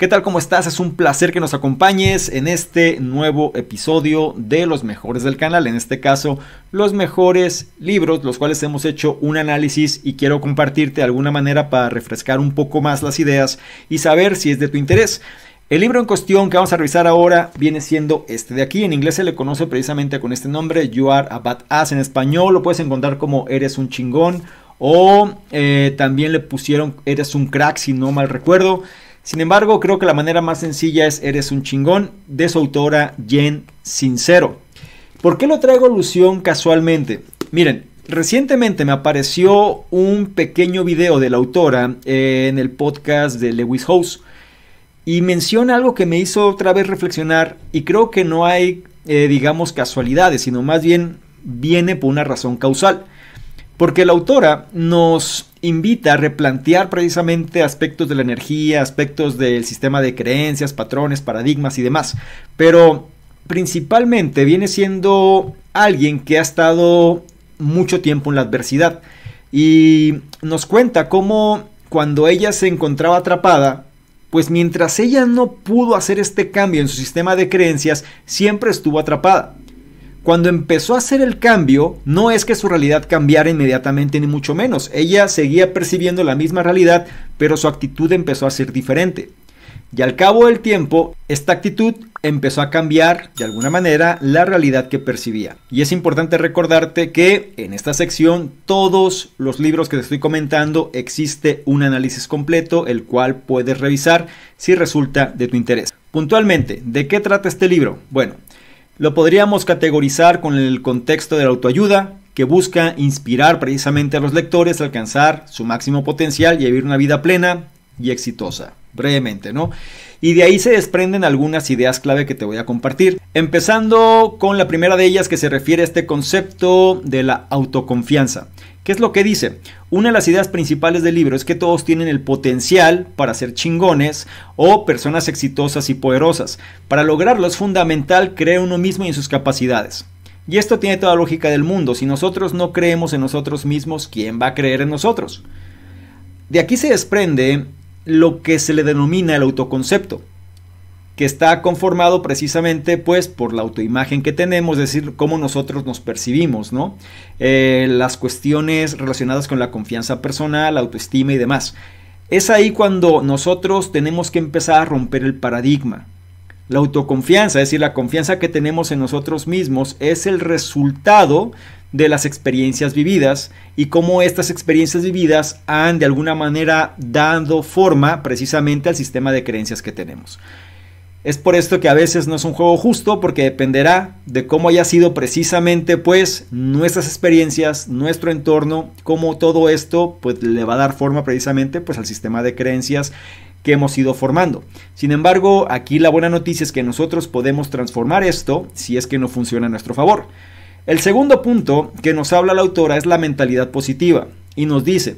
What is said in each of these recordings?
¿Qué tal? ¿Cómo estás? Es un placer que nos acompañes en este nuevo episodio de Los Mejores del Canal. En este caso, los mejores libros, los cuales hemos hecho un análisis y quiero compartirte de alguna manera para refrescar un poco más las ideas y saber si es de tu interés. El libro en cuestión que vamos a revisar ahora viene siendo este de aquí. En inglés se le conoce precisamente con este nombre, You Are a Badass. En español lo puedes encontrar como Eres un chingón o eh, también le pusieron Eres un crack, si no mal recuerdo. Sin embargo, creo que la manera más sencilla es Eres un chingón de su autora Jen Sincero. ¿Por qué lo traigo alusión casualmente? Miren, recientemente me apareció un pequeño video de la autora eh, en el podcast de Lewis House y menciona algo que me hizo otra vez reflexionar y creo que no hay, eh, digamos, casualidades, sino más bien viene por una razón causal. Porque la autora nos invita a replantear precisamente aspectos de la energía, aspectos del sistema de creencias, patrones, paradigmas y demás. Pero principalmente viene siendo alguien que ha estado mucho tiempo en la adversidad y nos cuenta cómo cuando ella se encontraba atrapada, pues mientras ella no pudo hacer este cambio en su sistema de creencias, siempre estuvo atrapada. Cuando empezó a hacer el cambio, no es que su realidad cambiara inmediatamente ni mucho menos. Ella seguía percibiendo la misma realidad, pero su actitud empezó a ser diferente. Y al cabo del tiempo, esta actitud empezó a cambiar de alguna manera la realidad que percibía. Y es importante recordarte que en esta sección todos los libros que te estoy comentando existe un análisis completo el cual puedes revisar si resulta de tu interés. Puntualmente, ¿de qué trata este libro? Bueno, lo podríamos categorizar con el contexto de la autoayuda, que busca inspirar precisamente a los lectores a alcanzar su máximo potencial y vivir una vida plena y exitosa. Brevemente, ¿no? y de ahí se desprenden algunas ideas clave que te voy a compartir. Empezando con la primera de ellas que se refiere a este concepto de la autoconfianza. ¿Qué es lo que dice? Una de las ideas principales del libro es que todos tienen el potencial para ser chingones o personas exitosas y poderosas. Para lograrlo es fundamental creer uno mismo y en sus capacidades. Y esto tiene toda la lógica del mundo. Si nosotros no creemos en nosotros mismos, ¿quién va a creer en nosotros? De aquí se desprende lo que se le denomina el autoconcepto, que está conformado precisamente pues por la autoimagen que tenemos, es decir, cómo nosotros nos percibimos, ¿no? Eh, las cuestiones relacionadas con la confianza personal, la autoestima y demás. Es ahí cuando nosotros tenemos que empezar a romper el paradigma. La autoconfianza, es decir, la confianza que tenemos en nosotros mismos, es el resultado de las experiencias vividas y cómo estas experiencias vividas han de alguna manera dado forma precisamente al sistema de creencias que tenemos. Es por esto que a veces no es un juego justo porque dependerá de cómo haya sido precisamente pues nuestras experiencias, nuestro entorno, cómo todo esto pues le va a dar forma precisamente pues al sistema de creencias que hemos ido formando. Sin embargo, aquí la buena noticia es que nosotros podemos transformar esto si es que no funciona a nuestro favor. El segundo punto que nos habla la autora es la mentalidad positiva y nos dice,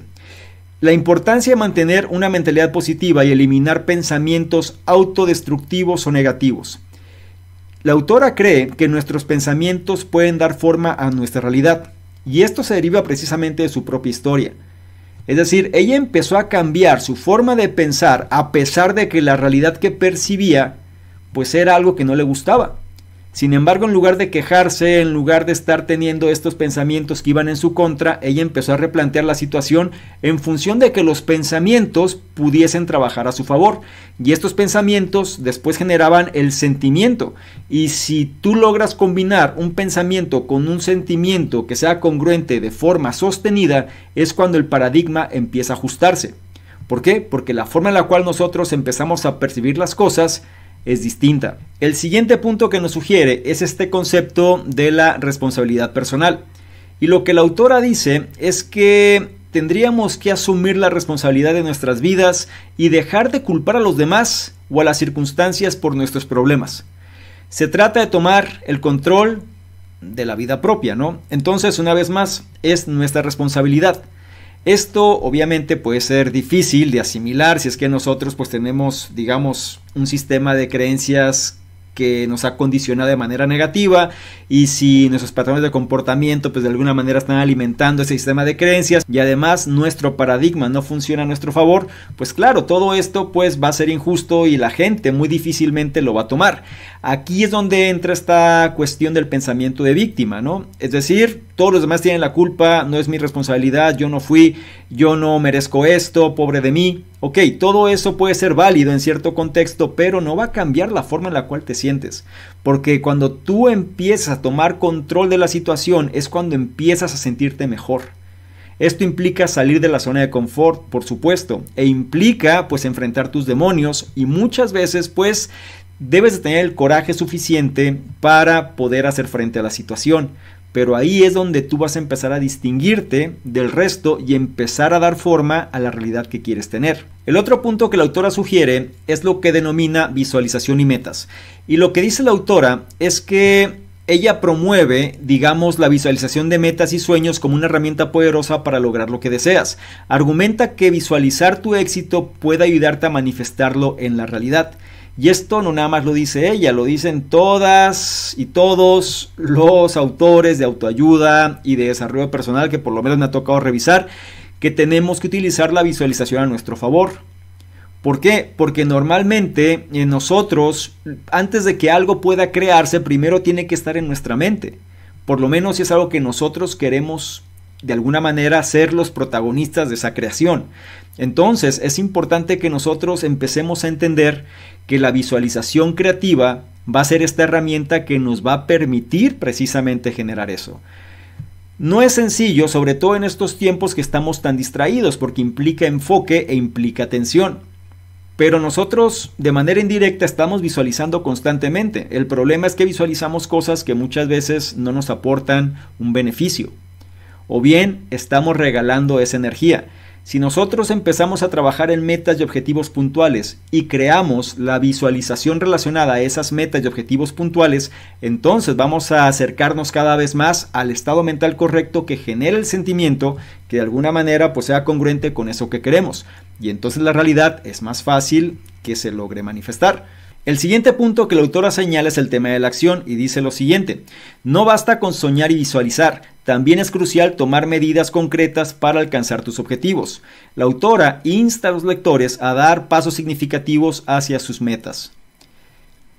la importancia de mantener una mentalidad positiva y eliminar pensamientos autodestructivos o negativos. La autora cree que nuestros pensamientos pueden dar forma a nuestra realidad, y esto se deriva precisamente de su propia historia. Es decir, ella empezó a cambiar su forma de pensar a pesar de que la realidad que percibía pues era algo que no le gustaba. Sin embargo, en lugar de quejarse, en lugar de estar teniendo estos pensamientos que iban en su contra, ella empezó a replantear la situación en función de que los pensamientos pudiesen trabajar a su favor. Y estos pensamientos después generaban el sentimiento. Y si tú logras combinar un pensamiento con un sentimiento que sea congruente de forma sostenida, es cuando el paradigma empieza a ajustarse. ¿Por qué? Porque la forma en la cual nosotros empezamos a percibir las cosas es distinta. El siguiente punto que nos sugiere es este concepto de la responsabilidad personal. Y lo que la autora dice es que tendríamos que asumir la responsabilidad de nuestras vidas y dejar de culpar a los demás o a las circunstancias por nuestros problemas. Se trata de tomar el control de la vida propia, ¿no? Entonces, una vez más, es nuestra responsabilidad. Esto obviamente puede ser difícil de asimilar si es que nosotros pues tenemos, digamos, un sistema de creencias que nos ha condicionado de manera negativa y si nuestros patrones de comportamiento pues de alguna manera están alimentando ese sistema de creencias y además nuestro paradigma no funciona a nuestro favor, pues claro, todo esto pues va a ser injusto y la gente muy difícilmente lo va a tomar. Aquí es donde entra esta cuestión del pensamiento de víctima, ¿no? Es decir, todos los demás tienen la culpa, no es mi responsabilidad, yo no fui, yo no merezco esto, pobre de mí. Ok, todo eso puede ser válido en cierto contexto, pero no va a cambiar la forma en la cual te sientes. Porque cuando tú empiezas a tomar control de la situación es cuando empiezas a sentirte mejor. Esto implica salir de la zona de confort, por supuesto, e implica pues enfrentar tus demonios y muchas veces pues debes de tener el coraje suficiente para poder hacer frente a la situación. Pero ahí es donde tú vas a empezar a distinguirte del resto y empezar a dar forma a la realidad que quieres tener. El otro punto que la autora sugiere es lo que denomina visualización y metas. Y lo que dice la autora es que ella promueve, digamos, la visualización de metas y sueños como una herramienta poderosa para lograr lo que deseas. Argumenta que visualizar tu éxito puede ayudarte a manifestarlo en la realidad. Y esto no nada más lo dice ella, lo dicen todas y todos los autores de autoayuda y de desarrollo personal que por lo menos me ha tocado revisar, que tenemos que utilizar la visualización a nuestro favor. ¿Por qué? Porque normalmente en eh, nosotros, antes de que algo pueda crearse, primero tiene que estar en nuestra mente. Por lo menos si es algo que nosotros queremos de alguna manera ser los protagonistas de esa creación. Entonces es importante que nosotros empecemos a entender que la visualización creativa va a ser esta herramienta que nos va a permitir precisamente generar eso. No es sencillo, sobre todo en estos tiempos que estamos tan distraídos, porque implica enfoque e implica atención. Pero nosotros de manera indirecta estamos visualizando constantemente. El problema es que visualizamos cosas que muchas veces no nos aportan un beneficio. O bien estamos regalando esa energía. Si nosotros empezamos a trabajar en metas y objetivos puntuales y creamos la visualización relacionada a esas metas y objetivos puntuales, entonces vamos a acercarnos cada vez más al estado mental correcto que genera el sentimiento que de alguna manera pues, sea congruente con eso que queremos. Y entonces la realidad es más fácil que se logre manifestar. El siguiente punto que la autora señala es el tema de la acción y dice lo siguiente, no basta con soñar y visualizar, también es crucial tomar medidas concretas para alcanzar tus objetivos. La autora insta a los lectores a dar pasos significativos hacia sus metas.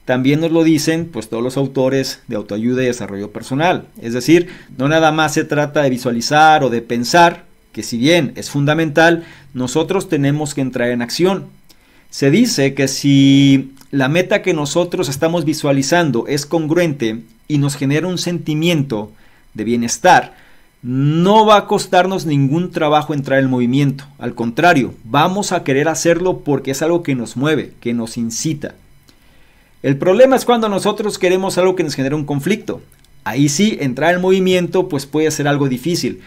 También nos lo dicen pues todos los autores de autoayuda y desarrollo personal. Es decir, no nada más se trata de visualizar o de pensar, que si bien es fundamental, nosotros tenemos que entrar en acción. Se dice que si la meta que nosotros estamos visualizando es congruente y nos genera un sentimiento, de bienestar, no va a costarnos ningún trabajo entrar en movimiento. Al contrario, vamos a querer hacerlo porque es algo que nos mueve, que nos incita. El problema es cuando nosotros queremos algo que nos genere un conflicto. Ahí sí, entrar en movimiento pues puede ser algo difícil.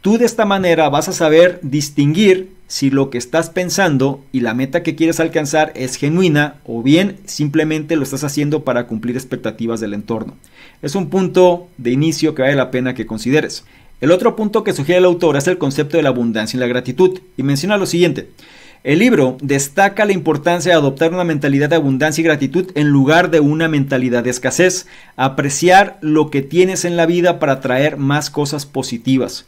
Tú de esta manera vas a saber distinguir si lo que estás pensando y la meta que quieres alcanzar es genuina o bien simplemente lo estás haciendo para cumplir expectativas del entorno. Es un punto de inicio que vale la pena que consideres. El otro punto que sugiere el autor es el concepto de la abundancia y la gratitud y menciona lo siguiente. El libro destaca la importancia de adoptar una mentalidad de abundancia y gratitud en lugar de una mentalidad de escasez, apreciar lo que tienes en la vida para traer más cosas positivas.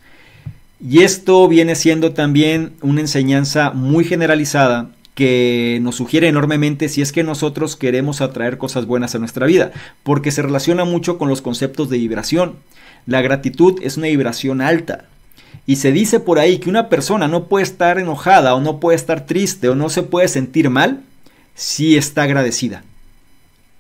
Y esto viene siendo también una enseñanza muy generalizada que nos sugiere enormemente si es que nosotros queremos atraer cosas buenas a nuestra vida, porque se relaciona mucho con los conceptos de vibración. La gratitud es una vibración alta. Y se dice por ahí que una persona no puede estar enojada o no puede estar triste o no se puede sentir mal si está agradecida.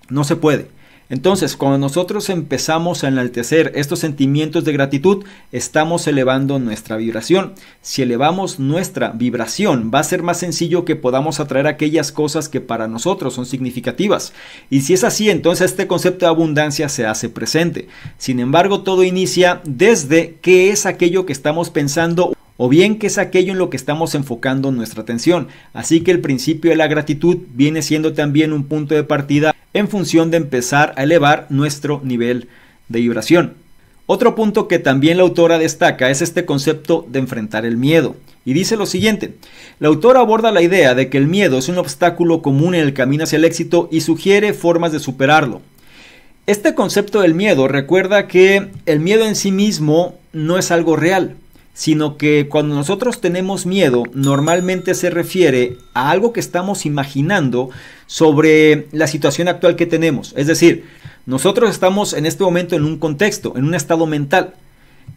No se puede. Entonces, cuando nosotros empezamos a enaltecer estos sentimientos de gratitud, estamos elevando nuestra vibración. Si elevamos nuestra vibración, va a ser más sencillo que podamos atraer aquellas cosas que para nosotros son significativas. Y si es así, entonces este concepto de abundancia se hace presente. Sin embargo, todo inicia desde qué es aquello que estamos pensando o bien que es aquello en lo que estamos enfocando nuestra atención. Así que el principio de la gratitud viene siendo también un punto de partida en función de empezar a elevar nuestro nivel de vibración. Otro punto que también la autora destaca es este concepto de enfrentar el miedo. Y dice lo siguiente, la autora aborda la idea de que el miedo es un obstáculo común en el camino hacia el éxito y sugiere formas de superarlo. Este concepto del miedo recuerda que el miedo en sí mismo no es algo real, sino que cuando nosotros tenemos miedo normalmente se refiere a algo que estamos imaginando sobre la situación actual que tenemos. Es decir, nosotros estamos en este momento en un contexto, en un estado mental,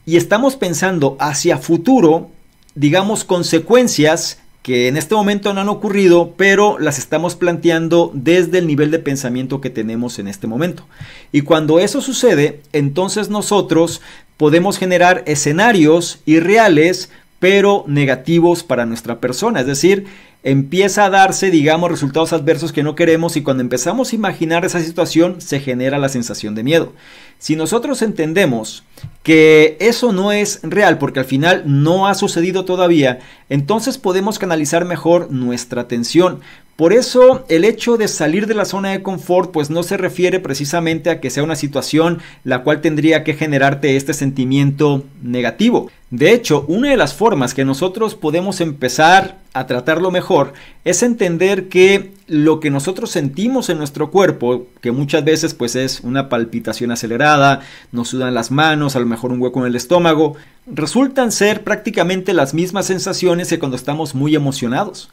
y estamos pensando hacia futuro, digamos, consecuencias que en este momento no han ocurrido, pero las estamos planteando desde el nivel de pensamiento que tenemos en este momento. Y cuando eso sucede, entonces nosotros podemos generar escenarios irreales pero negativos para nuestra persona. Es decir, empieza a darse, digamos, resultados adversos que no queremos y cuando empezamos a imaginar esa situación se genera la sensación de miedo. Si nosotros entendemos que eso no es real porque al final no ha sucedido todavía, entonces podemos canalizar mejor nuestra atención, por eso el hecho de salir de la zona de confort pues no se refiere precisamente a que sea una situación la cual tendría que generarte este sentimiento negativo. De hecho, una de las formas que nosotros podemos empezar a tratarlo mejor es entender que lo que nosotros sentimos en nuestro cuerpo, que muchas veces pues es una palpitación acelerada, nos sudan las manos, a lo mejor un hueco en el estómago, resultan ser prácticamente las mismas sensaciones que cuando estamos muy emocionados.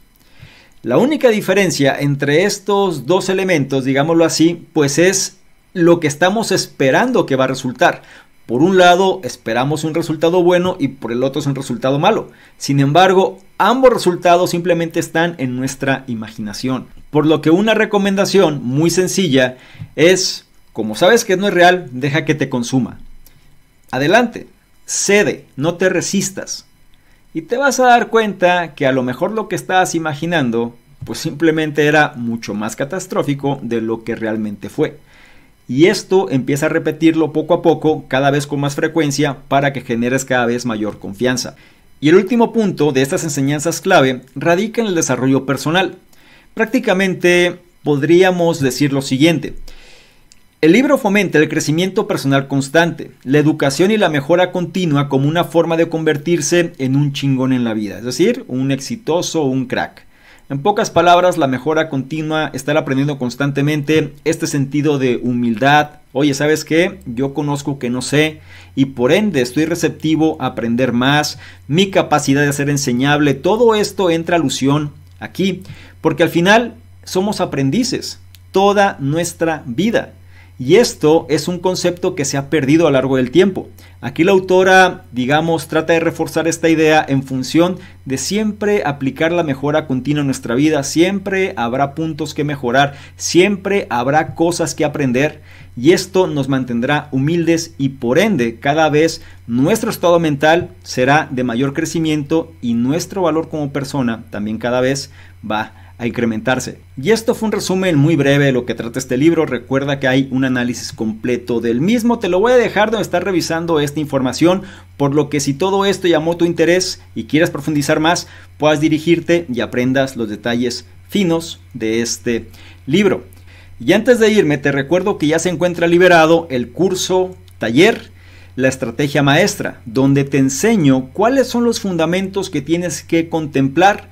La única diferencia entre estos dos elementos, digámoslo así, pues es lo que estamos esperando que va a resultar. Por un lado esperamos un resultado bueno y por el otro es un resultado malo. Sin embargo, ambos resultados simplemente están en nuestra imaginación. Por lo que una recomendación muy sencilla es, como sabes que no es real, deja que te consuma. Adelante, cede, no te resistas y te vas a dar cuenta que a lo mejor lo que estabas imaginando pues simplemente era mucho más catastrófico de lo que realmente fue. Y esto empieza a repetirlo poco a poco, cada vez con más frecuencia, para que generes cada vez mayor confianza. Y el último punto de estas enseñanzas clave radica en el desarrollo personal. Prácticamente podríamos decir lo siguiente, el libro fomenta el crecimiento personal constante, la educación y la mejora continua como una forma de convertirse en un chingón en la vida, es decir, un exitoso un crack. En pocas palabras, la mejora continua, estar aprendiendo constantemente este sentido de humildad. Oye, ¿sabes qué? Yo conozco que no sé y por ende estoy receptivo a aprender más, mi capacidad de ser enseñable, todo esto entra alusión aquí, porque al final somos aprendices toda nuestra vida. Y esto es un concepto que se ha perdido a lo largo del tiempo. Aquí la autora, digamos, trata de reforzar esta idea en función de siempre aplicar la mejora continua en nuestra vida, siempre habrá puntos que mejorar, siempre habrá cosas que aprender y esto nos mantendrá humildes y por ende cada vez nuestro estado mental será de mayor crecimiento y nuestro valor como persona también cada vez va a incrementarse. Y esto fue un resumen muy breve de lo que trata este libro. Recuerda que hay un análisis completo del mismo. Te lo voy a dejar donde está revisando esta información, por lo que si todo esto llamó tu interés y quieres profundizar más, puedas dirigirte y aprendas los detalles finos de este libro. Y antes de irme, te recuerdo que ya se encuentra liberado el curso taller la estrategia maestra, donde te enseño cuáles son los fundamentos que tienes que contemplar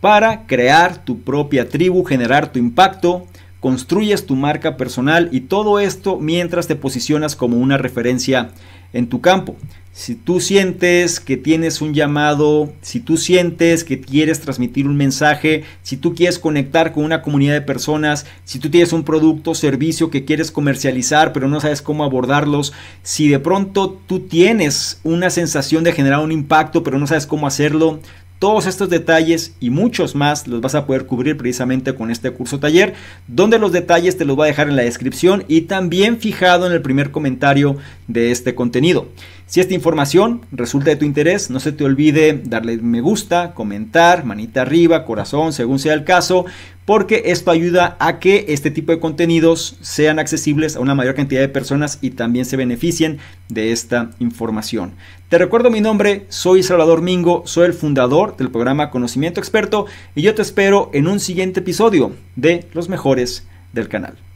para crear tu propia tribu, generar tu impacto, construyes tu marca personal y todo esto mientras te posicionas como una referencia en tu campo. Si tú sientes que tienes un llamado, si tú sientes que quieres transmitir un mensaje, si tú quieres conectar con una comunidad de personas, si tú tienes un producto o servicio que quieres comercializar pero no sabes cómo abordarlos, si de pronto tú tienes una sensación de generar un impacto pero no sabes cómo hacerlo, todos estos detalles y muchos más los vas a poder cubrir precisamente con este curso taller, donde los detalles te los voy a dejar en la descripción y también fijado en el primer comentario de este contenido. Si esta información resulta de tu interés, no se te olvide darle me gusta, comentar, manita arriba, corazón, según sea el caso porque esto ayuda a que este tipo de contenidos sean accesibles a una mayor cantidad de personas y también se beneficien de esta información. Te recuerdo mi nombre, soy Salvador Mingo, soy el fundador del programa Conocimiento Experto y yo te espero en un siguiente episodio de Los Mejores del canal.